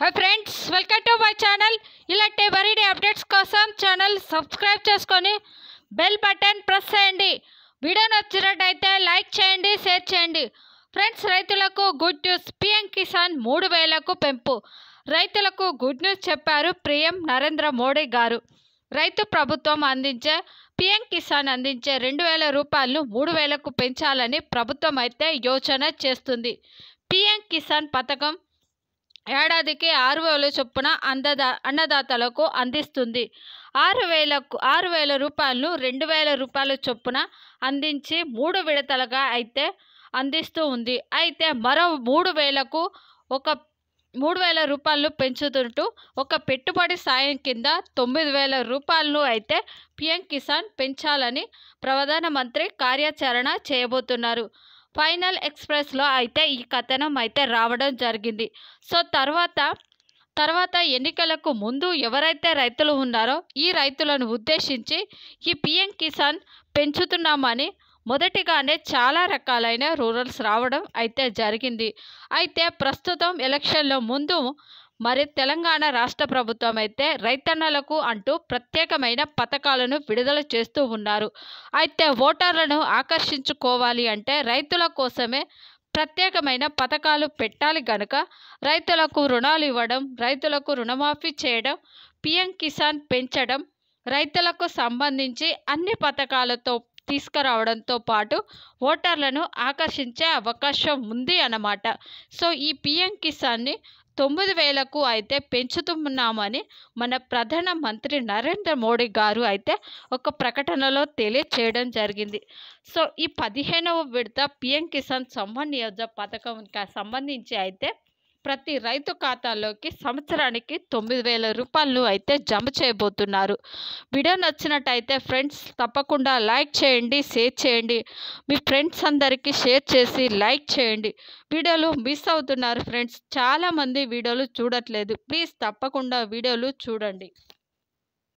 hi friends welcome to my channel ఇలాంటి మరిన్ని updates కోసం ఛానల్ సబ్స్క్రైబ్ చేసుకొని బెల్ బటన్ ప్రెస్ చేయండి వీడియో నచ్చినట్టయితే లైక్ చేయండి షేర్ చేయండి ఫ్రెండ్స్ రైతులకు గుడ్ న్యూస్ పిఎం కిసాన్ మూడు వేలకు పెంపు రైతులకు గుడ్ న్యూస్ చెప్పారు ప్రియం నరేంద్ర మోడీ గారు రైతు ప్రభుత్వం అందించే పిఎం కిసాన్ అందించే రెండు వేల రూపాయలను మూడు వేలకు పెంచాలని ప్రభుత్వం అయితే యోచన చేస్తుంది పిఎం కిసాన్ పథకం ఏడాదికి ఆరు వేల చొప్పున అందదా అన్నదాతలకు అందిస్తుంది ఆరు వేలకు ఆరు వేల రూపాయలను రెండు వేల రూపాయల చొప్పున అందించి మూడు విడతలుగా అయితే అందిస్తూ ఉంది అయితే మరో మూడు వేలకు ఒక మూడు వేల రూపాయలు పెంచుతుంటూ ఒక పెట్టుబడి సాయం కింద తొమ్మిది వేల రూపాయలను అయితే పిఎం కిసాన్ పెంచాలని ప్రధానమంత్రి కార్యాచరణ చేయబోతున్నారు ఫైనల్ ఎక్స్ప్రెస్లో అయితే ఈ కథనం అయితే రావడం జరిగింది సో తర్వాత తర్వాత ఎన్నికలకు ముందు ఎవరైతే రైతులు ఉన్నారో ఈ రైతులను ఉద్దేశించి ఈ పిఎం కిసాన్ పెంచుతున్నామని మొదటిగానే చాలా రకాలైన రూరల్స్ రావడం అయితే జరిగింది అయితే ప్రస్తుతం ఎలక్షన్లో ముందు మరి తెలంగాణ రాష్ట్ర ప్రభుత్వం అయితే రైతన్నలకు అంటూ ప్రత్యేకమైన పథకాలను విడుదల చేస్తూ ఉన్నారు అయితే ఓటర్లను ఆకర్షించుకోవాలి అంటే రైతుల కోసమే ప్రత్యేకమైన పథకాలు పెట్టాలి గనుక రైతులకు రుణాలు ఇవ్వడం రైతులకు రుణమాఫీ చేయడం పిఎం కిసాన్ పెంచడం రైతులకు సంబంధించి అన్ని పథకాలతో తీసుకురావడంతో పాటు ఓటర్లను ఆకర్షించే అవకాశం ఉంది అన్నమాట సో ఈ పిఎం కిసాన్ని తొమ్మిది వేలకు అయితే పెంచుతున్నామని మన ప్రధాన మంత్రి నరేంద్ర మోడీ గారు అయితే ఒక ప్రకటనలో తెలియచేయడం జరిగింది సో ఈ పదిహేనవ విడత పిఎం కిసాన్ సమ్మాన్ యోజన పథకంకి సంబంధించి అయితే ప్రతి రైతు ఖాతాలోకి సంవత్సరానికి తొమ్మిది వేల రూపాయలను అయితే జమ చేయబోతున్నారు వీడియో నచ్చినట్టయితే ఫ్రెండ్స్ తప్పకుండా లైక్ చేయండి షేర్ చేయండి మీ ఫ్రెండ్స్ అందరికీ షేర్ చేసి లైక్ చేయండి వీడియోలు మిస్ అవుతున్నారు ఫ్రెండ్స్ చాలామంది వీడియోలు చూడట్లేదు ప్లీజ్ తప్పకుండా వీడియోలు చూడండి